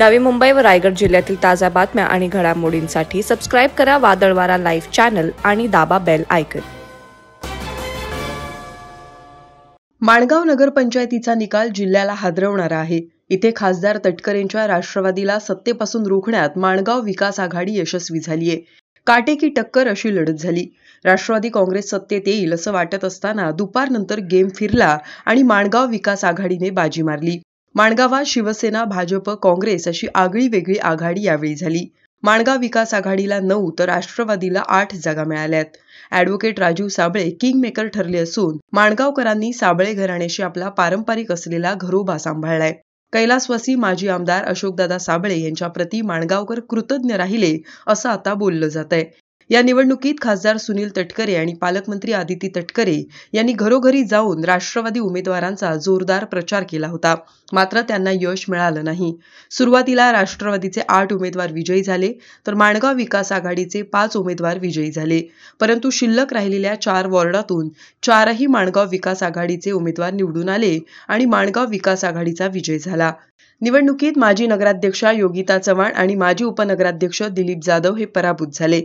नवी मुंबई व रायगड जिल्ह्यातील ताज्या बातम्या आणि घडामोडींसाठी सबस्क्राईब करा वादळवारा लाईव्ह चॅनल आणि दाबा बेल आयकन माणगाव नगरपंचायतीचा निकाल जिल्ह्याला हादरवणारा आहे इथे खासदार तटकरेंच्या राष्ट्रवादीला सत्तेपासून रोखण्यात माणगाव विकास आघाडी यशस्वी झालीय काटेकी टक्कर अशी लढत झाली राष्ट्रवादी काँग्रेस सत्तेत येईल असं वाटत असताना दुपारनंतर गेम फिरला आणि माणगाव विकास आघाडीने बाजी मारली माणगावात शिवसेना भाजप काँग्रेस अशी आगळी वेगळी आघाडी यावेळी झाली माणगाव विकास आघाडीला नऊ तर राष्ट्रवादीला आठ जागा मिळाल्यात advocate Raju Sable king maker ठरले असून माणगावकरांनी साबळे घराण्याशी आपला पारंपरिक असलेला घरोबा सांभाळलाय कैलासवासी माजी आमदार अशोकदादा साबळे यांच्या प्रती माणगावकर कृतज्ञ राहिले असं आता बोललं जात आहे या निवडणुकीत खासदार सुनील तटकरे आणि पालकमंत्री आदिती तटकरे यांनी घरोघरी जाऊन राष्ट्रवादी उमेदवारांचा जोरदार प्रचार केला होता मात्र त्यांना यश मिळालं नाही सुरुवातीला राष्ट्रवादीचे आठ उमेदवार विजयी झाले तर माणगाव विकास आघाडीचे पाच उमेदवार विजयी झाले परंतु शिल्लक राहिलेल्या चार वॉर्डातून चारही माणगाव विकास आघाडीचे उमेदवार निवडून आले आणि माणगाव विकास आघाडीचा विजय झाला निवडणुकीत माजी नगराध्यक्षा योगिता चव्हाण आणि माजी उपनगराध्यक्ष दिलीप जाधव हे पराभूत झाले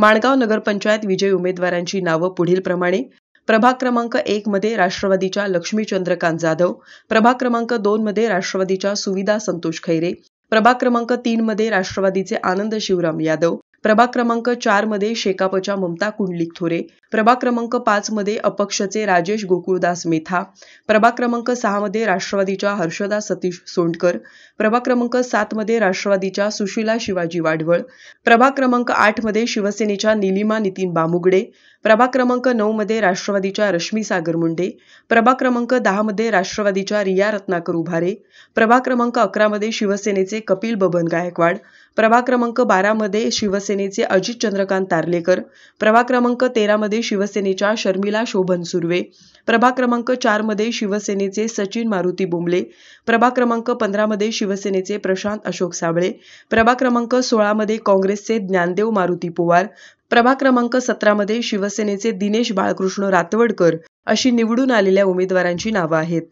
माणगाव नगरपंचायत विजयी उमेदवारांची नावं पुढील प्रमाणे प्रभाग क्रमांक एक मध्ये राष्ट्रवादीच्या लक्ष्मी चंद्रकांत जाधव प्रभाग क्रमांक दोन मध्ये राष्ट्रवादीच्या सुविधा संतोष खैरे प्रभाग क्रमांक तीन मध्ये राष्ट्रवादीचे आनंद शिवराम यादव प्रभाग क्रमांक चार मध्ये शेकापच्या ममता कुंडलिक थोरे प्रभाग क्रमांक पाच मध्ये अपक्षचे राजेश गोकुळदास मेथा प्रभाग क्रमांक सहा मध्ये राष्ट्रवादीच्या हर्षदा सतीश सोंडकर प्रभाग क्रमांक सात मध्ये राष्ट्रवादीच्या सुशीला शिवाजी वाढवळ प्रभाग क्रमांक आठ मध्ये शिवसेनेच्या निलिमा नितीन बामुगडे प्रभाग क्रमांक नऊमध्ये राष्ट्रवादीच्या रश्मी सागर मुंडे प्रभाग क्रमांक दहामध्ये राष्ट्रवादीच्या रिया रत्नाकर उभारे प्रभाग क्रमांक अकरामध्ये शिवसेनेचे कपिल बबन गायकवाड प्रभाग क्रमांक बारामध्ये शिवसेनेचे अजित चंद्रकांत तारलेकर प्रभाग क्रमांक तेरामध्ये शिवसेनेच्या शर्मिला शोभन सुर्वे प्रभाग क्रमांक चारमध्ये शिवसेनेचे सचिन मारुती बोंबले प्रभाग क्रमांक पंधरामध्ये शिवसेनेचे प्रशांत अशोक साबळे प्रभाग क्रमांक सोळामध्ये काँग्रेसचे ज्ञानदेव मारुती पोवार प्रभाग क्रमांक सतरामध्ये शिवसेनेचे दिनेश बाळकृष्ण रातवडकर अशी निवडून आलेल्या उमेदवारांची नावं आहेत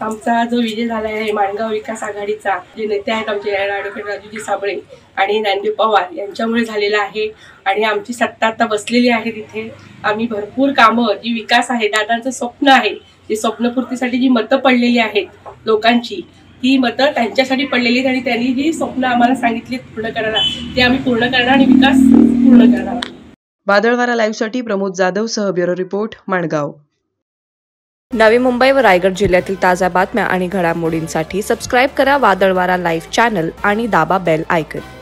आमचा जो विजय झाला आहे माणगाव विकास आघाडीचा जे नेते आहेत आमचे ॲडव्होकेट राजूजी साबळे आणि ज्ञानदेव पवार यांच्यामुळे झालेला आहे आणि आमची सत्ता आता बसलेली आहे तिथे आम्ही भरपूर कामं जी विकास आहे दादांचं स्वप्न आहे ती स्वप्नपूर्तीसाठी जी मतं पडलेली आहेत लोकांची ही मतं त्यांच्यासाठी पडलेली आहेत आणि त्यांनी ही स्वप्न आम्हाला सांगितली पूर्ण करणार ते आम्ही पूर्ण करणार आणि विकास पूर्ण करणार वादळवारा लाईव्हसाठी प्रमोद जाधव सह ब्युरो रिपोर्ट माणगाव नवी मुंबई व रायगड जिल्ह्यातील ताज्या बातम्या आणि घडामोडींसाठी सबस्क्राईब करा वादळवारा लाईव्ह चॅनल आणि दाबा बेल आयकन